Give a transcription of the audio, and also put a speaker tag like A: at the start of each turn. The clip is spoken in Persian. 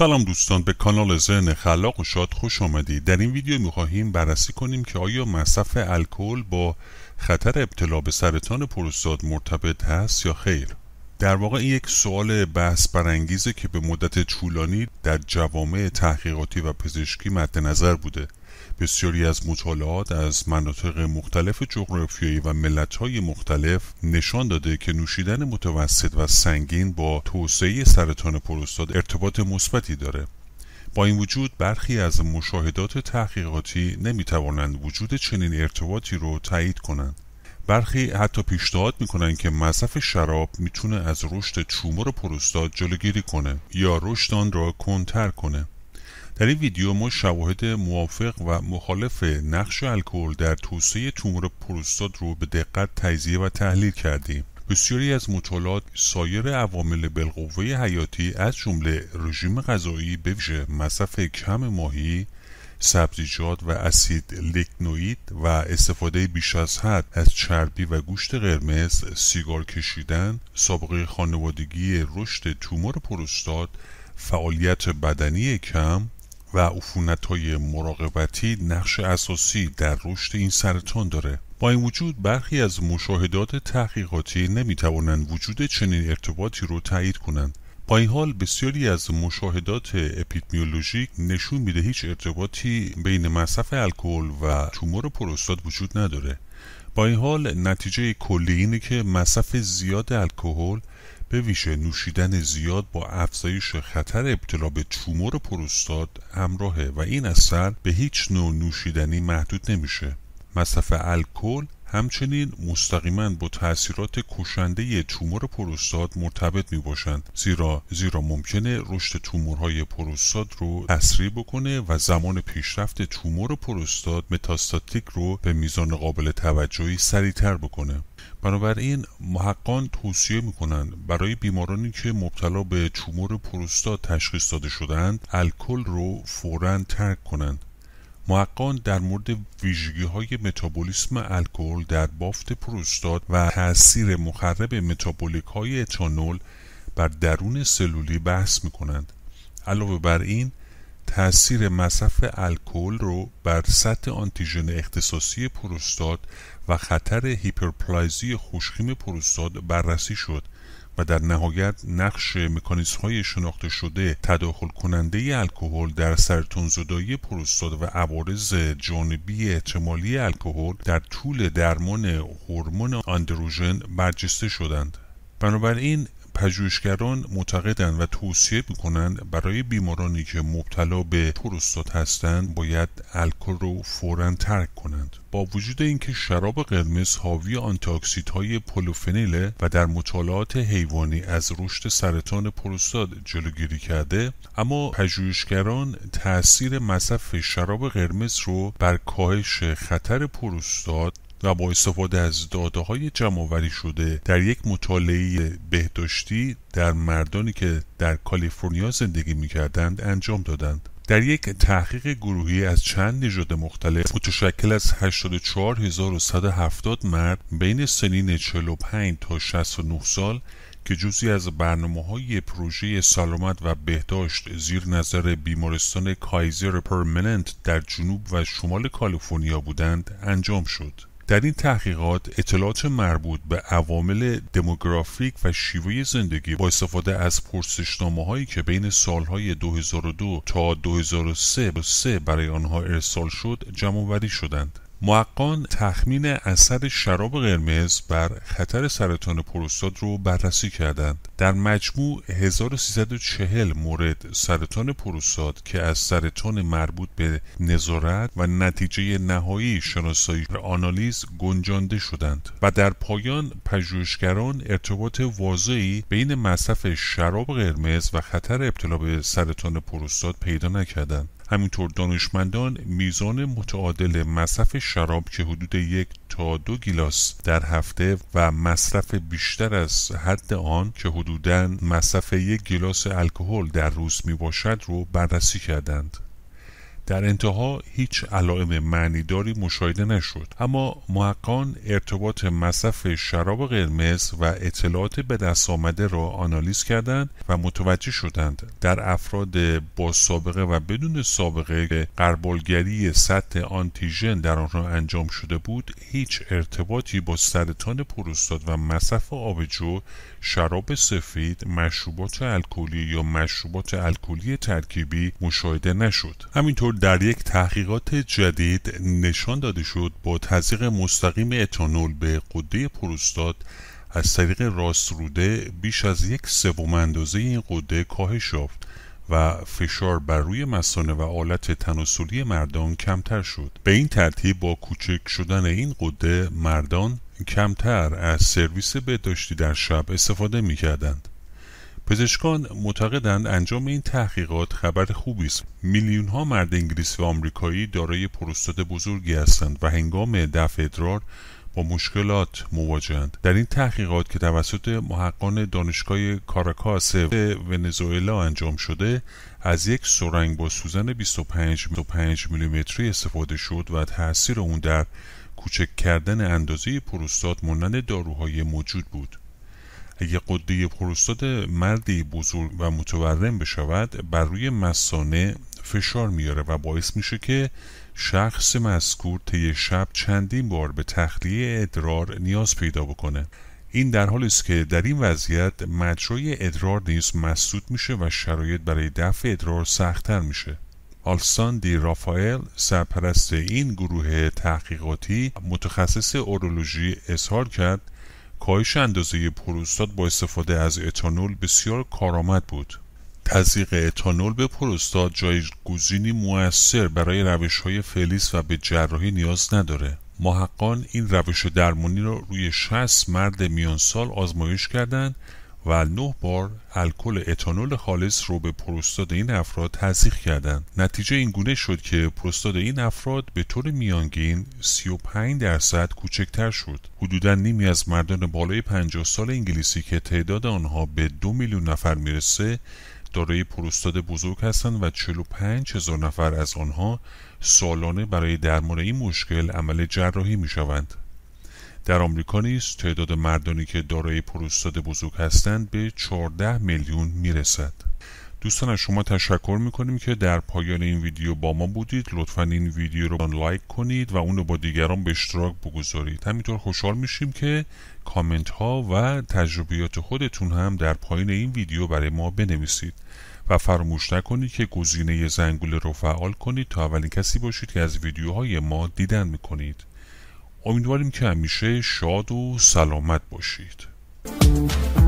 A: سلام دوستان به کانال ذهن خلاق و شاد خوش آمدید در این ویدیو میخواهیم بررسی کنیم که آیا مصرف الکل با خطر ابتلا به سرطان پروستات مرتبط هست یا خیر در واقع این یک سوال بحث برانگیزه که به مدت طولانی در جوامع تحقیقاتی و پزشکی مد نظر بوده بسیاری از مطالعات از مناطق مختلف جغرافیایی و ملتهای مختلف نشان داده که نوشیدن متوسط و سنگین با توسعه سرطان پروستاد ارتباط مثبتی داره با این وجود برخی از مشاهدات تحقیقاتی نمیتوانند وجود چنین ارتباطی رو تایید کنند برخی حتی پیشنهاد میکنن که مصرف شراب میتونه از رشد تومور پروستات جلوگیری کنه یا رشد آن را کنتر کنه در این ویدیو ما شواهد موافق و مخالف نقش الکل در توسعه تومور پروستات رو به دقت تجزیه و تحلیل کردیم بسیاری از مطالعات سایر عوامل بالقوه حیاتی از جمله رژیم غذایی به ویژه مصرف کم ماهی سبزیجات و اسید لکنوئید و استفاده بیش از حد از چربی و گوشت قرمز سیگار کشیدن سابقه خانوادگی رشد تومور پروستات فعالیت بدنی کم و عفونت های مراقبتی نقش اساسی در رشد این سرطان داره با این وجود برخی از مشاهدات تحقیقاتی نمیتوانند وجود چنین ارتباطی رو تایید کنند با این حال بسیاری از مشاهدات اپیدمیولوژیک نشون میده هیچ ارتباطی بین مصرف الکل و تومور پروستات وجود نداره با این حال نتیجه کلی اینه که مصرف زیاد الکل به ویژه نوشیدن زیاد با افزایش خطر ابتلا به تومور پروستات همراهه و این اثر به هیچ نوع نوشیدنی محدود نمیشه مصرف الکل همچنین مستقیما با تاثیرات کشنده تومور پروستات مرتبط می باشند زیرا زیرا ممکنه رشد تومورهای پروستات رو تسریع بکنه و زمان پیشرفت تومور پروستات متاستاتیک رو به میزان قابل توجهی سریعتر بکنه بنابراین محققان توصیه میکنند برای بیمارانی که مبتلا به تومور پروستات تشخیص داده شدند الکل رو فورا ترک کنند محققان در مورد ویژگی های متابولیسم الکل در بافت پروستات و تاثیر مخرب متابولیک های اتانول بر درون سلولی بحث می کنند. علاوه بر این تاثیر مصرف الکل رو بر سطح آنتیژن اختصاصی پروستات و خطر هیپرپلایزی خوشخیم پروستات بررسی شد و در نهایت نقش مکانیسم های شناخته شده تداخل کننده الکل در سرتون زدایی پروستات و عوارض جانبی احتمالی الکل در طول درمان هورمون آندروژن برجسته شدند بنابراین پژوهشگران معتقدند و توصیه میکنند برای بیمارانی که مبتلا به پروستات هستند باید الکل رو فورا ترک کنند با وجود اینکه شراب قرمز حاوی آنتاکسیت های پولوفنیله و در مطالعات حیوانی از رشد سرطان پروستات جلوگیری کرده اما پژوهشگران تاثیر مصرف شراب قرمز رو بر کاهش خطر پروستات و با استفاده از داده های جمع شده در یک مطالعه بهداشتی در مردانی که در کالیفرنیا زندگی می کردند انجام دادند. در یک تحقیق گروهی از چند نژاد مختلف متشکل از 84170 مرد بین سنین 45 تا 69 سال که جزی از برنامه های پروژه سلامت و بهداشت زیر نظر بیمارستان کایزر پرمننت در جنوب و شمال کالیفرنیا بودند انجام شد. در این تحقیقات اطلاعات مربوط به عوامل دموگرافیک و شیوه زندگی با استفاده از پرسشنامه هایی که بین سالهای 2002 تا 2003 برای آنها ارسال شد جمع شدند معقان تخمین اثر شراب قرمز بر خطر سرطان پروستات رو بررسی کردند. در مجموع 1340 مورد سرطان پروستات که از سرطان مربوط به نظارت و نتیجه نهایی شناسایی و آنالیز گنجانده شدند و در پایان پژوهشگران ارتباط واضعی بین مصرف شراب قرمز و خطر ابتلا به سرطان پروستات پیدا نکردند. همینطور دانشمندان میزان متعادل مصرف شراب که حدود یک تا دو گیلاس در هفته و مصرف بیشتر از حد آن که حدوداً مصرف یک گیلاس الکل در روز می باشد رو بررسی کردند. در انتها هیچ علائم معنیداری مشاهده نشد اما محققان ارتباط مصرف شراب قرمز و اطلاعات به دست آمده را آنالیز کردند و متوجه شدند در افراد با سابقه و بدون سابقه قربالگری سطح آنتیژن در آنها انجام شده بود هیچ ارتباطی با سرطان پروستات و مصرف آبجو شراب سفید مشروبات الکلی یا مشروبات الکلی ترکیبی مشاهده نشد همینطور در یک تحقیقات جدید نشان داده شد با تزریق مستقیم اتانول به قده پروستات از طریق راست روده بیش از یک سوم اندازه این قده کاهش یافت و فشار بر روی مسانه و آلت تناسلی مردان کمتر شد به این ترتیب با کوچک شدن این قده مردان کمتر از سرویس بهداشتی در شب استفاده می کردند. پزشکان معتقدند انجام این تحقیقات خبر خوبی است میلیون ها مرد انگلیسی و آمریکایی دارای پروستات بزرگی هستند و هنگام دفع ادرار با مشکلات مواجهند در این تحقیقات که توسط محققان دانشگاه کاراکاس ونزوئلا انجام شده از یک سرنگ با سوزن 25, 25 میلیمتری استفاده شد و تاثیر اون در کوچک کردن اندازه پروستات مانند داروهای موجود بود اگه قده پروستات مردی بزرگ و متورم بشود بر روی مسانه فشار میاره و باعث میشه که شخص مذکور طی شب چندین بار به تخلیه ادرار نیاز پیدا بکنه این در حالی است که در این وضعیت مجرای ادرار نیز مسدود میشه و شرایط برای دفع ادرار سختتر میشه آلسان دی رافائل سرپرست این گروه تحقیقاتی متخصص اورولوژی اظهار کرد کاهش اندازه پروستات با استفاده از اتانول بسیار کارآمد بود تزریق اتانول به پروستات جایگزینی موثر برای روش های فلیس و به جراحی نیاز نداره محققان این روش درمانی را روی 60 مرد میان سال آزمایش کردند و نه بار الکل اتانول خالص رو به پروستاد این افراد تزریق کردند نتیجه این گونه شد که پروستاد این افراد به طور میانگین 35 درصد کوچکتر شد حدودا نیمی از مردان بالای 50 سال انگلیسی که تعداد آنها به 2 میلیون نفر میرسه دارای پروستاد بزرگ هستند و 45 هزار نفر از آنها سالانه برای درمان این مشکل عمل جراحی می شوند. در آمریکا نیز تعداد مردانی که دارای پروستاد بزرگ هستند به 14 میلیون میرسد دوستان از شما تشکر میکنیم که در پایان این ویدیو با ما بودید لطفا این ویدیو رو لایک کنید و اون رو با دیگران به اشتراک بگذارید همینطور خوشحال میشیم که کامنت ها و تجربیات خودتون هم در پایین این ویدیو برای ما بنویسید و فراموش نکنید که گزینه زنگوله رو فعال کنید تا اولین کسی باشید که از ویدیوهای ما دیدن میکنید امیدواریم که همیشه شاد و سلامت باشید